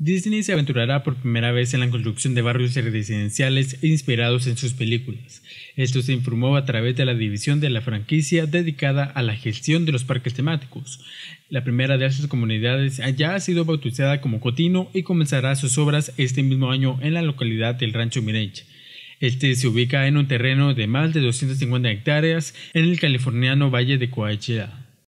Disney se aventurará por primera vez en la construcción de barrios residenciales inspirados en sus películas. Esto se informó a través de la división de la franquicia dedicada a la gestión de los parques temáticos. La primera de estas comunidades ya ha sido bautizada como Cotino y comenzará sus obras este mismo año en la localidad del Rancho Mirage. Este se ubica en un terreno de más de 250 hectáreas en el californiano Valle de Coachella.